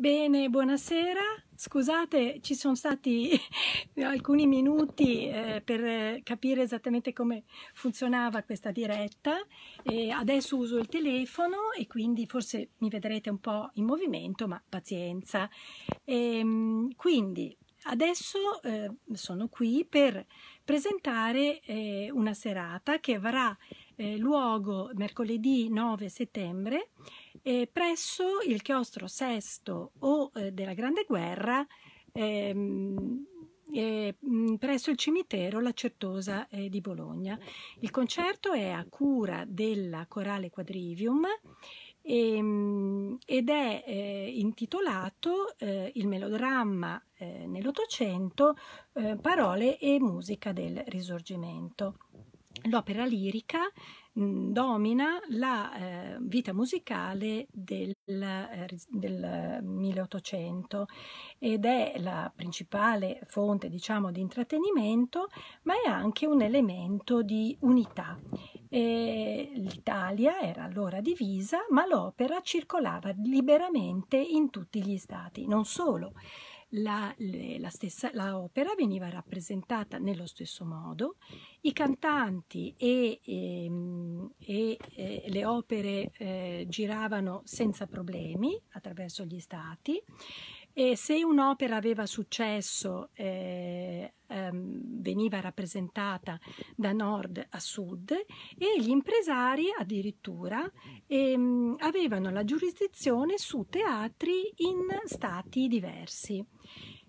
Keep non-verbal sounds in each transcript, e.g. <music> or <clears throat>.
Bene, buonasera. Scusate, ci sono stati <laughs> alcuni minuti eh, per capire esattamente come funzionava questa diretta. E adesso uso il telefono e quindi forse mi vedrete un po' in movimento, ma pazienza. E, ehm, quindi adesso eh, sono qui per presentare eh, una serata che avrà eh, luogo mercoledì 9 settembre eh, presso il chiostro sesto o eh, della Grande Guerra ehm, eh, presso il cimitero La Certosa eh, di Bologna. Il concerto è a cura della Corale Quadrivium ehm, ed è eh, intitolato Il melodramma nell'Ottocento, parole e musica del risorgimento l'opera lirica domina la eh, vita musicale del, eh, del 1800 ed è la principale fonte diciamo di intrattenimento ma è anche un elemento di unità l'Italia era allora divisa ma l'opera circolava liberamente in tutti gli stati non solo la, la stessa la opera veniva rappresentata nello stesso modo, i cantanti e, ehm, e, e, eh, le opere eh, giravano senza problemi attraverso gli stati e se un'opera aveva successo, eh, ehm, veniva rappresentata da nord a sud e gli impresari addirittura ehm, avevano la giurisdizione su teatri in stati diversi.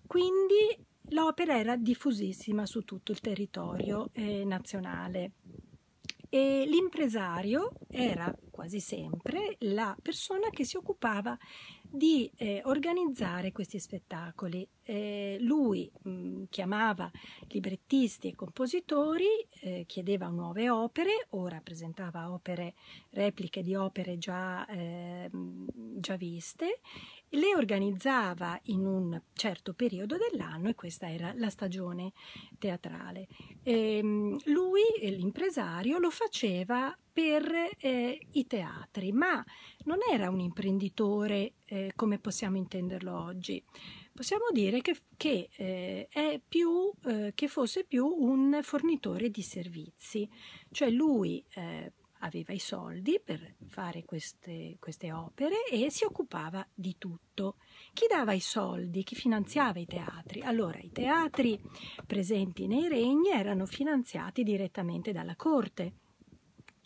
Quindi l'opera era diffusissima su tutto il territorio eh, nazionale e l'impresario era quasi sempre la persona che si occupava di eh, organizzare questi spettacoli. Eh, lui mh, mm, chiamava librettisti e compositori, eh, chiedeva nuove opere o rappresentava opere, repliche di opere già, eh, mm, già viste le organizzava in un certo periodo dell'anno e questa era la stagione teatrale. E ehm, lui, eh, l'impresario, lo faceva per eh, i teatri, ma non era un imprenditore eh, come possiamo intenderlo oggi. Possiamo dire che, che, eh, più, eh, che fosse più un fornitore di servizi, cioè lui eh, aveva i soldi per fare queste, queste opere e si occupava di tutto. Chi dava i soldi? Chi finanziava i teatri? Allora, i teatri presenti nei regni erano finanziati direttamente dalla corte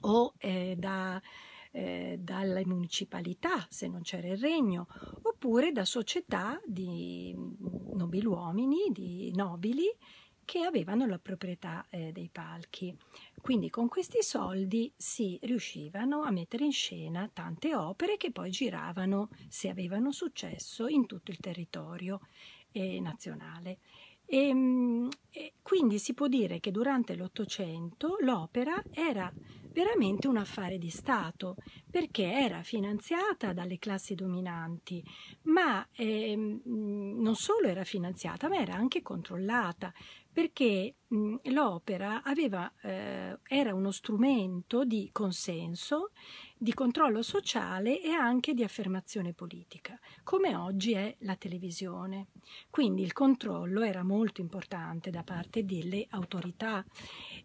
o eh, da, eh, dalle municipalità, se non c'era il regno, oppure da società di nobiluomini, di nobili che avevano la proprietà eh, dei palchi. Quindi con questi soldi si riuscivano a mettere in scena tante opere che poi giravano, se avevano successo, in tutto il territorio eh, nazionale. E, ehm, e quindi si può dire che durante l'Ottocento l'opera era veramente un affare di Stato, perché era finanziata dalle classi dominanti, ma eh, non solo era finanziata, ma era anche controllata, perché l'opera eh, era uno strumento di consenso di controllo sociale e anche di affermazione politica, come oggi è la televisione. Quindi il controllo era molto importante da parte delle autorità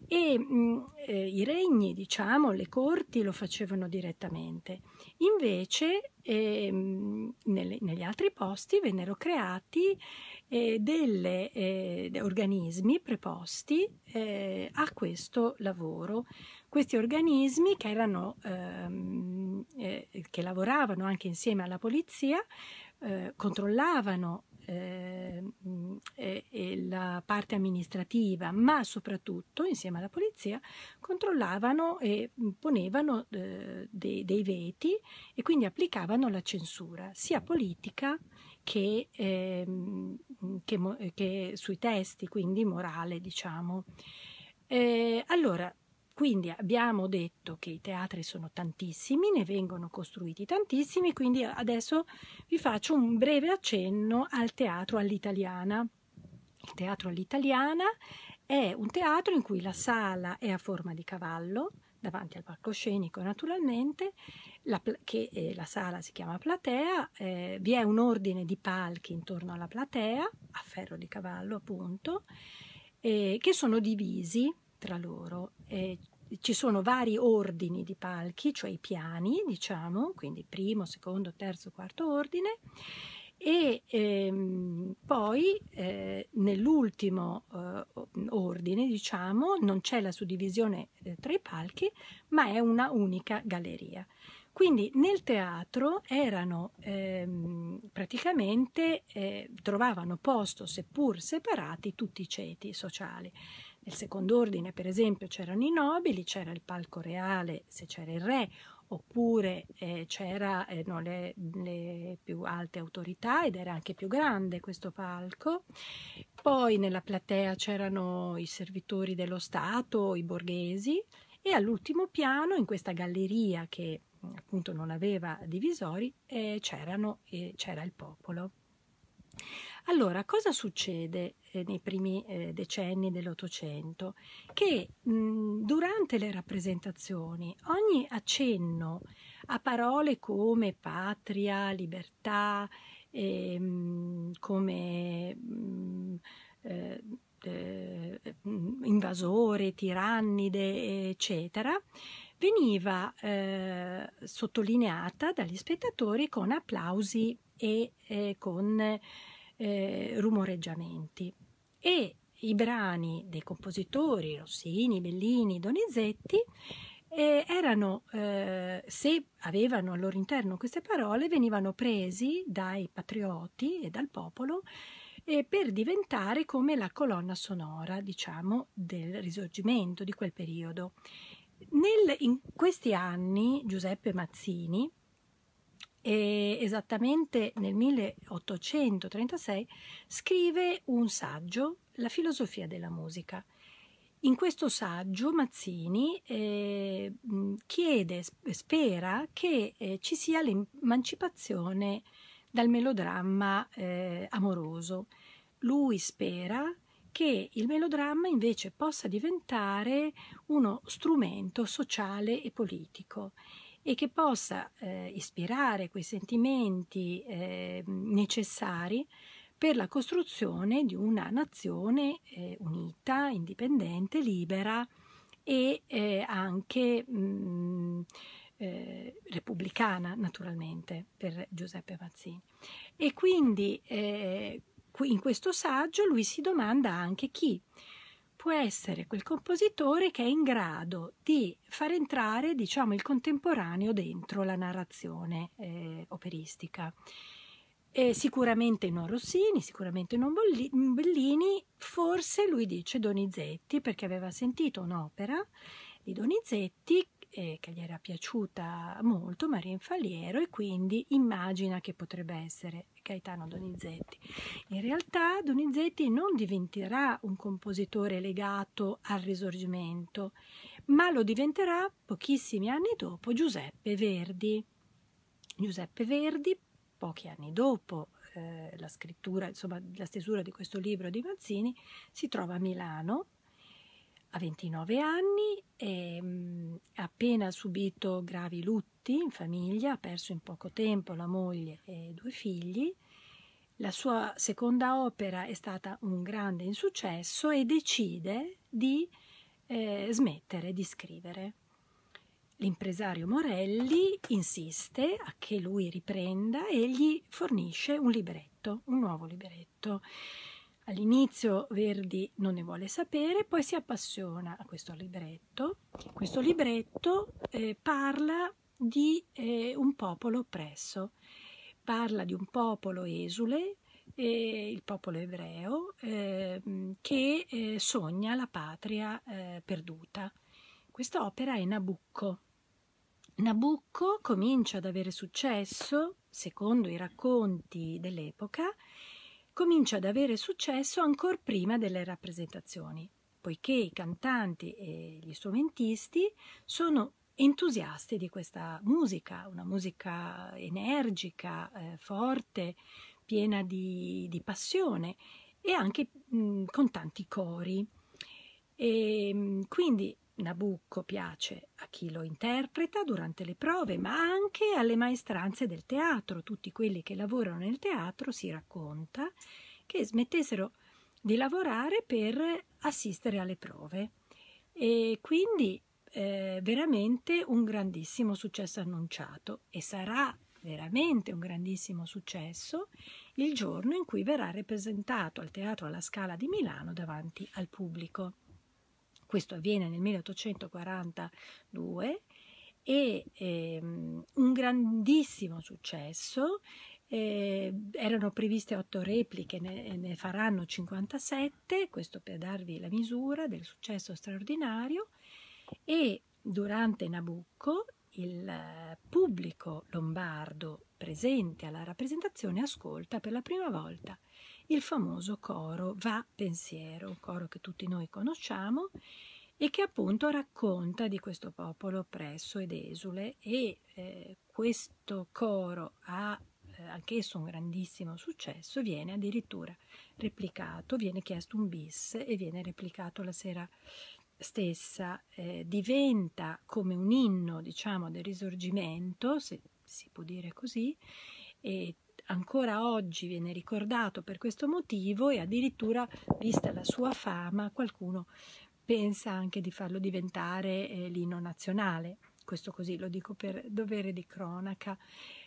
e mm, eh, i regni, diciamo, le corti lo facevano direttamente. Invece eh, nelle, negli altri posti vennero creati eh, degli eh, organismi preposti eh, a questo lavoro, questi organismi che, erano, ehm, eh, che lavoravano anche insieme alla polizia eh, controllavano eh, la parte amministrativa, ma soprattutto insieme alla polizia controllavano e ponevano eh, dei, dei veti e quindi applicavano la censura sia politica che, ehm, che, che, sui testi, quindi morale, diciamo. Eh, allora, quindi abbiamo detto che i teatri sono tantissimi, ne vengono costruiti tantissimi, quindi adesso vi faccio un breve accenno al teatro all'italiana. Il teatro all'italiana è un teatro in cui la sala è a forma di cavallo, davanti al palcoscenico naturalmente, la, che eh, la sala si chiama platea, eh, vi è un ordine di palchi intorno alla platea, a ferro di cavallo appunto, eh, che sono divisi tra loro eh, ci sono vari ordini di palchi, cioè i piani, diciamo, quindi primo, secondo, terzo, quarto ordine, e ehm, poi eh, nell'ultimo eh, ordine, diciamo, non c'è la suddivisione eh, tra i palchi, ma è una unica galleria. Quindi nel teatro erano ehm, praticamente, eh, trovavano posto, seppur separati, tutti i ceti sociali. Nel secondo ordine, per esempio, c'erano i nobili, c'era il palco reale se c'era il re, oppure eh, c'erano eh, le, le, più alte autorità ed era anche più grande questo palco. Poi nella platea c'erano i servitori dello Stato, i borghesi e all'ultimo piano, in questa galleria che appunto non aveva divisori, eh, eh c'era il popolo. Allora, cosa succede eh, nei primi eh, decenni dell'Ottocento? Che mh, mm, durante le rappresentazioni ogni accenno a parole come patria, libertà, ehm, mm, eh, mh, eh, come mh, invasore, tirannide, eccetera, veniva eh, sottolineata dagli spettatori con applausi e eh, con eh, rumoreggiamenti e i brani dei compositori Rossini, Bellini, Donizetti eh, erano, eh, se avevano al loro interno queste parole, venivano presi dai patrioti e dal popolo eh, per diventare come la colonna sonora, diciamo, del risorgimento di quel periodo. Nel, in questi anni Giuseppe Mazzini e esattamente nel 1836 scrive un saggio, La filosofia della musica. In questo saggio Mazzini eh, chiede, spera che eh, ci sia l'emancipazione dal melodramma eh, amoroso. Lui spera che il melodramma invece possa diventare uno strumento sociale e politico e che possa eh, ispirare quei sentimenti eh, necessari per la costruzione di una nazione eh, unita, indipendente, libera e eh, anche mh, mm, eh, repubblicana, naturalmente, per Giuseppe Mazzini. E quindi eh, in questo saggio lui si domanda anche chi può essere quel compositore che è in grado di far entrare, diciamo, il contemporaneo dentro la narrazione eh, operistica. E sicuramente non Rossini, sicuramente non Bellini, forse lui dice Donizetti perché aveva sentito un'opera di Donizetti eh, che gli era piaciuta molto Maria Infaliero e quindi immagina che potrebbe essere Gaetano Donizetti. In realtà Donizetti non diventerà un compositore legato al risorgimento, ma lo diventerà pochissimi anni dopo Giuseppe Verdi. Giuseppe Verdi, pochi anni dopo eh, la scrittura, insomma la stesura di questo libro di Mazzini, si trova a Milano a 29 anni, e, mh, mm, appena subito gravi lutti in famiglia, ha perso in poco tempo la moglie e due figli. La sua seconda opera è stata un grande insuccesso e decide di eh, smettere di scrivere. L'impresario Morelli insiste a che lui riprenda e gli fornisce un libretto, un nuovo libretto. All'inizio Verdi non ne vuole sapere, poi si appassiona a questo libretto. Questo libretto eh, parla di eh, un popolo oppresso, parla di un popolo esule, eh, il popolo ebreo, ehm, che eh, sogna la patria eh, perduta. Questa opera è Nabucco. Nabucco comincia ad avere successo, secondo i racconti dell'epoca, comincia ad avere successo ancora prima delle rappresentazioni, poiché i cantanti e gli strumentisti sono entusiasti di questa musica, una musica energica, eh, forte, piena di, di, passione e anche mh, con tanti cori. E, ehm, quindi Nabucco piace a chi lo interpreta durante le prove, ma anche alle maestranze del teatro. Tutti quelli che lavorano nel teatro si racconta che smettessero di lavorare per assistere alle prove. E quindi eh, veramente un grandissimo successo annunciato e sarà veramente un grandissimo successo il giorno in cui verrà rappresentato al Teatro alla Scala di Milano davanti al pubblico questo avviene nel 1842 e ehm, un grandissimo successo eh, erano previste otto repliche, ne, ne, faranno 57, questo per darvi la misura del successo straordinario, e durante Nabucco il pubblico lombardo presente alla rappresentazione ascolta per la prima volta il famoso coro Va Pensiero, un coro che tutti noi conosciamo e che appunto racconta di questo popolo oppresso ed esule e eh, questo coro ha eh, anch'esso un grandissimo successo, viene addirittura replicato, viene chiesto un bis e viene replicato la sera stessa, eh, diventa come un inno diciamo del risorgimento, se si può dire così, e ancora oggi viene ricordato per questo motivo e addirittura, vista la sua fama, qualcuno pensa anche di farlo diventare eh, l'inno nazionale. Questo così lo dico per dovere di cronaca,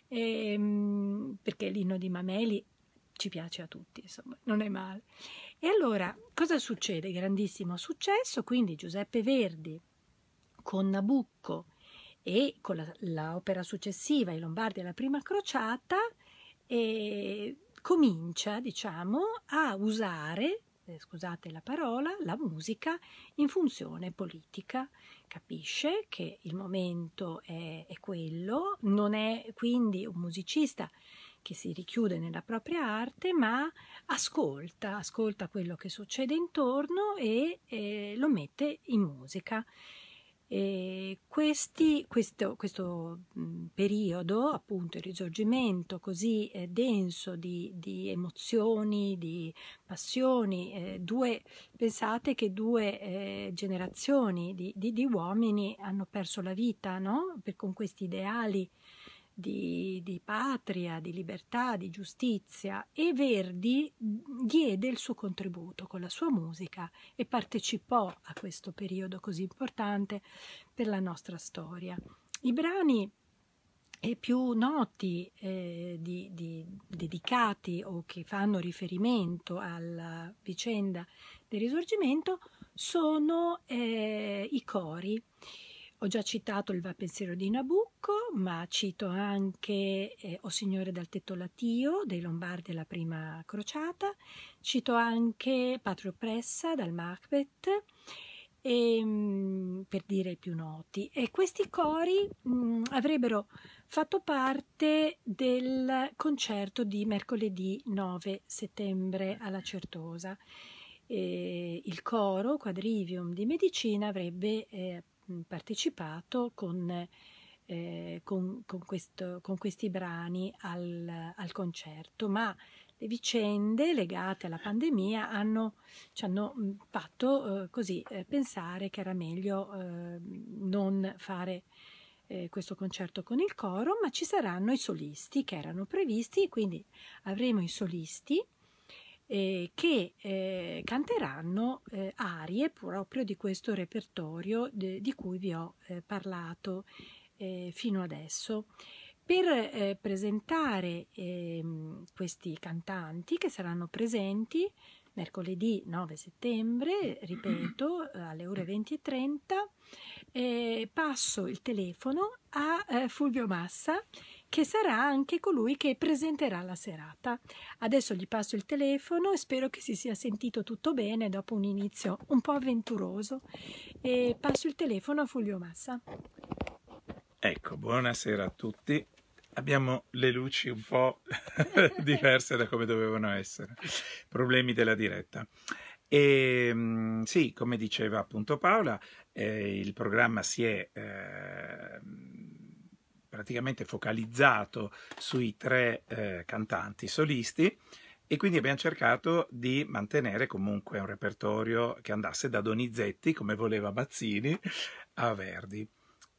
ehm, perché l'inno di Mameli ci piace a tutti, insomma, non è male. E allora, cosa succede? Grandissimo successo, quindi Giuseppe Verdi con Nabucco e con l'opera successiva, I Lombardi alla Prima Crociata, e comincia, diciamo, a usare, eh, scusate la parola, la musica in funzione politica. Capisce che il momento è, è quello, non è quindi un musicista che si richiude nella propria arte, ma ascolta, ascolta quello che succede intorno e eh, lo mette in musica. E questi, questo, questo mm, periodo, appunto il risorgimento così eh, denso di, di, emozioni, di passioni, eh, due, pensate che due eh, generazioni di, di, di, uomini hanno perso la vita no? per, con questi ideali di, di patria, di libertà, di giustizia e Verdi diede il suo contributo con la sua musica e partecipò a questo periodo così importante per la nostra storia. I brani più noti eh, di, di, dedicati o che fanno riferimento alla vicenda del risorgimento sono eh, i cori. Ho già citato il Va pensiero di Nabucco, ma cito anche eh, O Signore dal tetto latio dei Lombardi alla prima crociata, cito anche Patria oppressa dal Macbeth, e, ehm, per dire i più noti. E questi cori mh, mm, avrebbero fatto parte del concerto di mercoledì 9 settembre alla Certosa. E il coro Quadrivium di Medicina avrebbe eh, partecipato con, eh, con, con, questo, con questi brani al, al, concerto, ma le vicende legate alla pandemia hanno, ci hanno fatto eh, così eh, pensare che era meglio eh, non fare eh, questo concerto con il coro, ma ci saranno i solisti che erano previsti, quindi avremo i solisti eh, che eh, canteranno eh, arie proprio di questo repertorio de, di cui vi ho eh, parlato eh, fino adesso. Per eh, presentare ehm, questi cantanti che saranno presenti mercoledì 9 settembre, ripeto, alle ore 20.30, passo il telefono a Fulvio Massa che sarà anche colui che presenterà la serata. Adesso gli passo il telefono e spero che si sia sentito tutto bene dopo un inizio un po' avventuroso. E passo il telefono a Fulvio Massa. Ecco, buonasera a tutti. Abbiamo le luci un po' <laughs> diverse da come dovevano essere. Problemi della diretta. E ehm, sì, come diceva appunto Paola, eh, il programma si è eh, praticamente focalizzato sui tre eh, cantanti solisti e quindi abbiamo cercato di mantenere comunque un repertorio che andasse da Donizetti, come voleva Bazzini, a Verdi.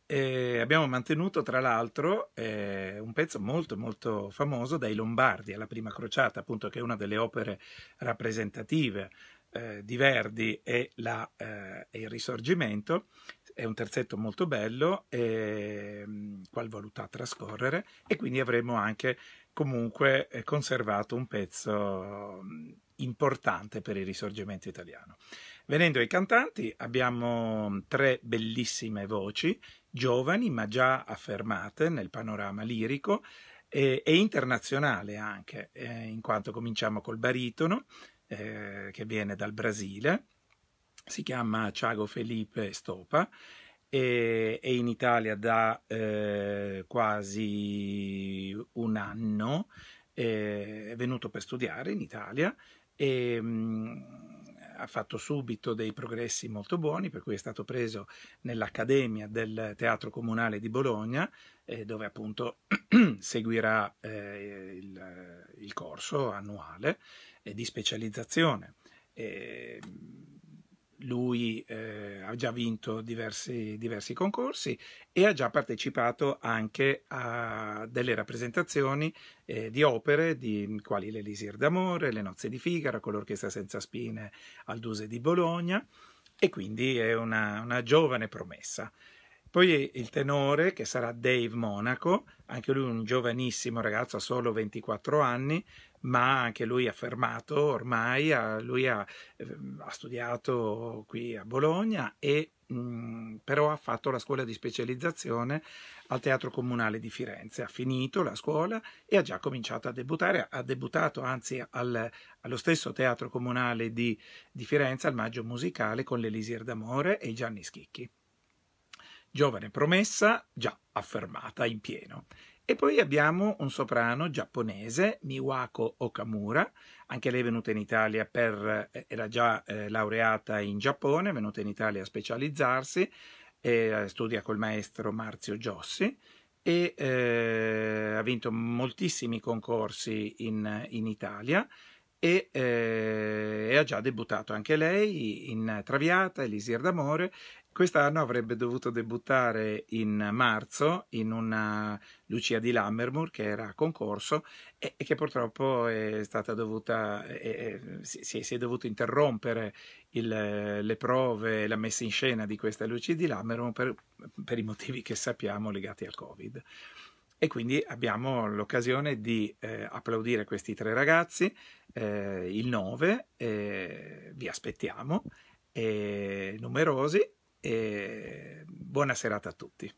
E abbiamo mantenuto tra l'altro eh, un pezzo molto molto famoso dai Lombardi alla Prima Crociata, appunto che è una delle opere rappresentative eh, di Verdi e, la, eh, e il Risorgimento è un terzetto molto bello, ehm, qual voluttà trascorrere, e quindi avremo anche comunque eh, conservato un pezzo mm, importante per il risorgimento italiano. Venendo ai cantanti, abbiamo mm, tre bellissime voci, giovani ma già affermate nel panorama lirico e, e internazionale anche, eh, in quanto cominciamo col baritono, eh, che viene dal Brasile, si chiama Thiago Felipe Stopa e, è in Italia da eh, quasi un anno, eh, è venuto per studiare in Italia e mh, mm, ha fatto subito dei progressi molto buoni, per cui è stato preso nell'Accademia del Teatro Comunale di Bologna, eh, dove appunto <clears throat> seguirà eh, il, il, corso annuale eh, di specializzazione. Mm, lui eh, ha già vinto diversi, diversi, concorsi e ha già partecipato anche a delle rappresentazioni eh, di opere di, quali l'Elisir d'Amore, Le nozze di Figaro, con l'Orchestra senza spine al Duse di Bologna e quindi è una, una giovane promessa. Poi il tenore che sarà Dave Monaco, anche lui un giovanissimo ragazzo, ha solo 24 anni, ma anche lui ha fermato ormai, ha, lui ha, ehm, ha studiato qui a Bologna e mm, però ha fatto la scuola di specializzazione al Teatro Comunale di Firenze, ha finito la scuola e ha già cominciato a debuttare, ha debuttato anzi al, allo stesso Teatro Comunale di, di Firenze al Maggio Musicale con l'Elisir d'Amore e i Gianni Schicchi giovane promessa già affermata in pieno. E poi abbiamo un soprano giapponese, Miwako Okamura, anche lei è venuta in Italia per, eh, era già eh, laureata in Giappone, è venuta in Italia a specializzarsi, eh, studia col maestro Marzio Giossi e eh, ha vinto moltissimi concorsi in, in Italia e, eh, e, ha già debuttato anche lei in Traviata, Elisir d'amore Quest'anno avrebbe dovuto debuttare in marzo in una Lucia di Lammermoor che era a concorso e, che purtroppo è stata dovuta, è, si, si, è dovuto interrompere il, le prove, la messa in scena di questa Lucia di Lammermoor per, per i motivi che sappiamo legati al Covid e quindi abbiamo l'occasione di eh, applaudire questi tre ragazzi eh, il 9 eh, vi aspettiamo eh, numerosi e buona serata a tutti.